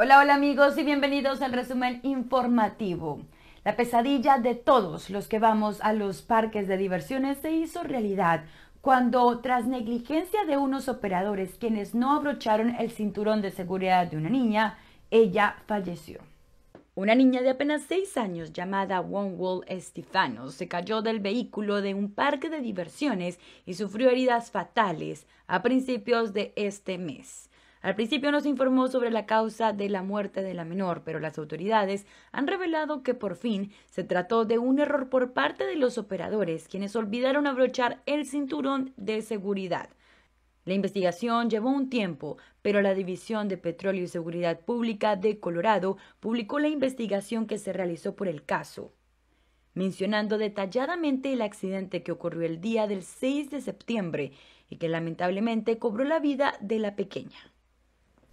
Hola, hola amigos y bienvenidos al resumen informativo. La pesadilla de todos los que vamos a los parques de diversiones se hizo realidad cuando tras negligencia de unos operadores quienes no abrocharon el cinturón de seguridad de una niña, ella falleció. Una niña de apenas 6 años llamada Wall Stefano se cayó del vehículo de un parque de diversiones y sufrió heridas fatales a principios de este mes. Al principio no se informó sobre la causa de la muerte de la menor, pero las autoridades han revelado que por fin se trató de un error por parte de los operadores, quienes olvidaron abrochar el cinturón de seguridad. La investigación llevó un tiempo, pero la División de Petróleo y Seguridad Pública de Colorado publicó la investigación que se realizó por el caso mencionando detalladamente el accidente que ocurrió el día del 6 de septiembre y que lamentablemente cobró la vida de la pequeña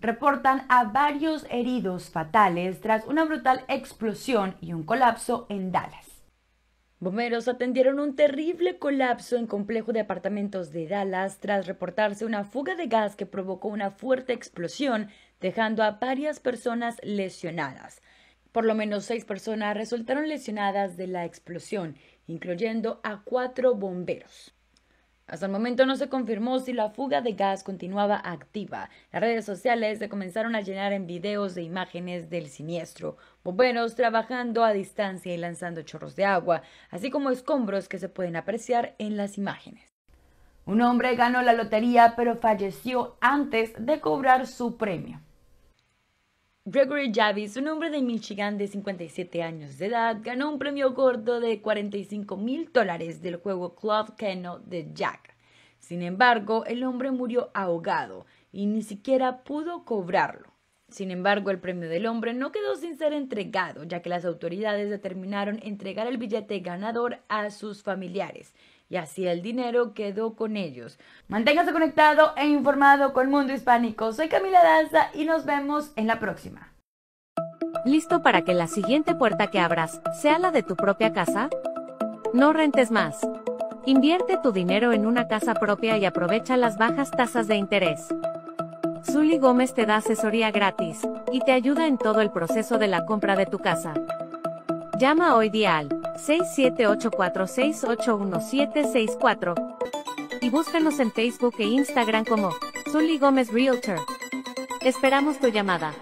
reportan a varios heridos fatales tras una brutal explosión y un colapso en Dallas. Bomberos atendieron un terrible colapso en complejo de apartamentos de Dallas tras reportarse una fuga de gas que provocó una fuerte explosión, dejando a varias personas lesionadas. Por lo menos seis personas resultaron lesionadas de la explosión, incluyendo a cuatro bomberos. Hasta el momento no se confirmó si la fuga de gas continuaba activa. Las redes sociales se comenzaron a llenar en videos de imágenes del siniestro, bomberos trabajando a distancia y lanzando chorros de agua, así como escombros que se pueden apreciar en las imágenes. Un hombre ganó la lotería pero falleció antes de cobrar su premio. Gregory Javis, un hombre de Michigan de 57 años de edad, ganó un premio gordo de 45 mil dólares del juego Club Keno de Jack. Sin embargo, el hombre murió ahogado y ni siquiera pudo cobrarlo. Sin embargo, el premio del hombre no quedó sin ser entregado, ya que las autoridades determinaron entregar el billete ganador a sus familiares, y así el dinero quedó con ellos. Manténgase conectado e informado con el Mundo Hispánico. Soy Camila Danza y nos vemos en la próxima. ¿Listo para que la siguiente puerta que abras sea la de tu propia casa? No rentes más. Invierte tu dinero en una casa propia y aprovecha las bajas tasas de interés. Zully Gómez te da asesoría gratis y te ayuda en todo el proceso de la compra de tu casa. Llama hoy día cuatro y búscanos en Facebook e Instagram como Zully Gómez Realtor. Esperamos tu llamada.